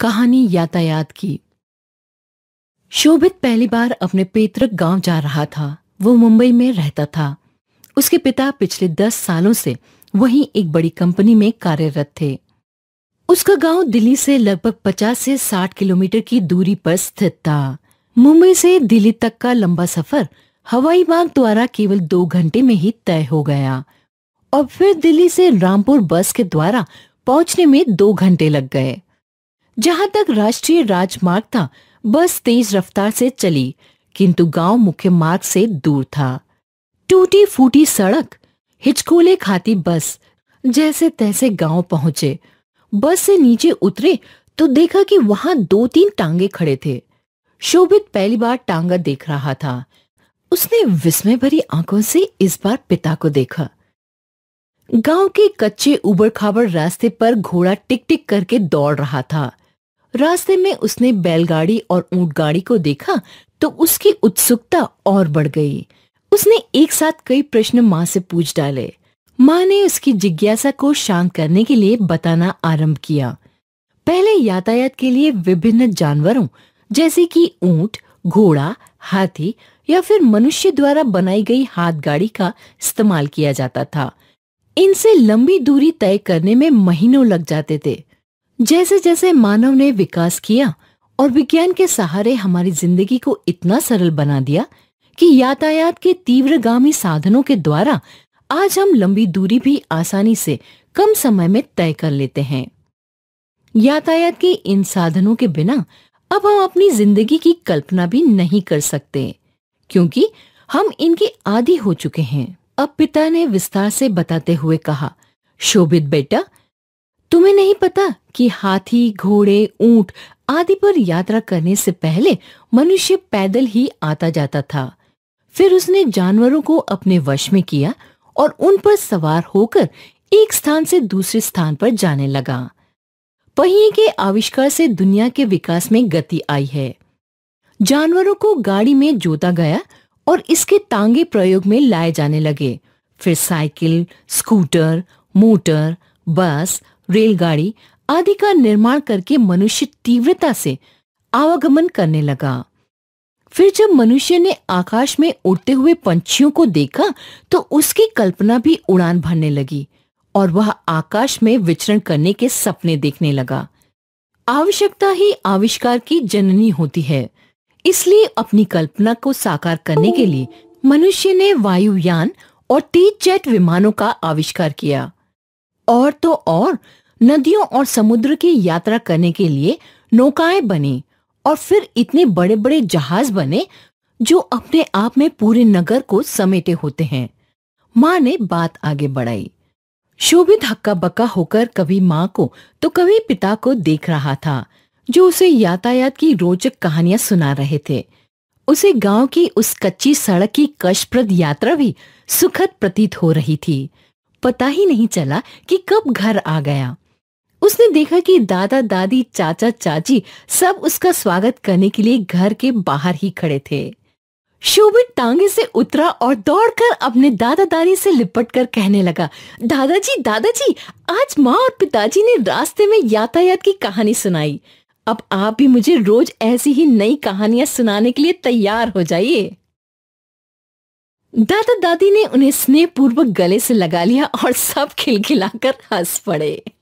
कहानी यातायात की शोभित पहली बार अपने पैतृक गांव जा रहा था वो मुंबई में रहता था उसके पिता पिछले दस सालों से वहीं एक बड़ी कंपनी में कार्यरत थे उसका गांव दिल्ली से लगभग 50 से 60 किलोमीटर की दूरी पर स्थित था मुंबई से दिल्ली तक का लंबा सफर हवाई मार्ग द्वारा केवल दो घंटे में ही तय हो गया और फिर दिल्ली से रामपुर बस के द्वारा पहुंचने में दो घंटे लग गए जहां तक राष्ट्रीय राजमार्ग था बस तेज रफ्तार से चली किंतु गांव मुख्य मार्ग से दूर था टूटी फूटी सड़क हिचकोले खाती बस जैसे तैसे गांव पहुंचे बस से नीचे उतरे तो देखा कि वहां दो तीन टांगे खड़े थे शोभित पहली बार टांगा देख रहा था उसने विस्मय भरी आंखों से इस बार पिता को देखा गांव के कच्चे उबड़ खाबड़ रास्ते पर घोड़ा टिक टिक करके दौड़ रहा था रास्ते में उसने बैलगाड़ी और ऊंट गाड़ी को देखा तो उसकी उत्सुकता और बढ़ गई उसने एक साथ कई प्रश्न माँ से पूछ डाले माँ ने उसकी जिज्ञासा को शांत करने के लिए बताना आरंभ किया पहले यातायात के लिए विभिन्न जानवरों जैसे कि ऊंट घोड़ा हाथी या फिर मनुष्य द्वारा बनाई गई हाथ गाड़ी का इस्तेमाल किया जाता था इनसे लंबी दूरी तय करने में महीनों लग जाते थे जैसे जैसे मानव ने विकास किया और विज्ञान के सहारे हमारी जिंदगी को इतना सरल बना दिया कि यातायात के तीव्रगामी साधनों के द्वारा आज हम लंबी दूरी भी आसानी से कम समय में तय कर लेते हैं यातायात के इन साधनों के बिना अब हम अपनी जिंदगी की कल्पना भी नहीं कर सकते क्योंकि हम इनके आदि हो चुके हैं अब पिता ने विस्तार से बताते हुए कहा शोभित बेटा तुम्हें नहीं पता कि हाथी घोड़े ऊंट आदि पर यात्रा करने से पहले मनुष्य पैदल ही आता जाता था फिर उसने जानवरों को अपने वश में किया और उन पर सवार होकर एक स्थान से दूसरे स्थान पर जाने लगा पहिए के आविष्कार से दुनिया के विकास में गति आई है जानवरों को गाड़ी में जोता गया और इसके तांगे प्रयोग में लाए जाने लगे फिर साइकिल स्कूटर मोटर बस रेलगाड़ी आदि का निर्माण करके मनुष्य तीव्रता से आवागमन करने लगा फिर जब मनुष्य ने आकाश में उड़ते हुए पंछियों को देखा तो उसकी कल्पना भी उड़ान भरने लगी और वह आकाश में विचरण करने के सपने देखने लगा आवश्यकता ही आविष्कार की जननी होती है इसलिए अपनी कल्पना को साकार करने के लिए मनुष्य ने वायुयान और तेज जेट विमानों का आविष्कार किया और तो और नदियों और समुद्र की यात्रा करने के लिए नौकाएं बनी और फिर इतने बड़े बड़े जहाज बने जो अपने आप में पूरे नगर को समेटे होते हैं माँ ने बात आगे बढ़ाई शोभित हक्का बक्का होकर कभी माँ को तो कभी पिता को देख रहा था जो उसे यातायात की रोचक कहानियां सुना रहे थे उसे गांव की उस कच्ची सड़क की कष्टप्रद यात्रा भी सुखद प्रतीत हो रही थी पता ही नहीं चला कि कब घर आ गया उसने देखा कि दादा दादी चाचा चाची सब उसका स्वागत करने के लिए घर के बाहर ही खड़े थे शोभित टांगे से उतरा और दौड़कर अपने दादा दादी से लिपट कर कहने लगा दादाजी दादाजी आज माँ और पिताजी ने रास्ते में यातायात की कहानी सुनाई अब आप भी मुझे रोज ऐसी ही नई कहानियां सुनाने के लिए तैयार हो जाइए दादा दादी ने उन्हें स्नेह पूर्वक गले से लगा लिया और सब खिलखिलाकर हंस पड़े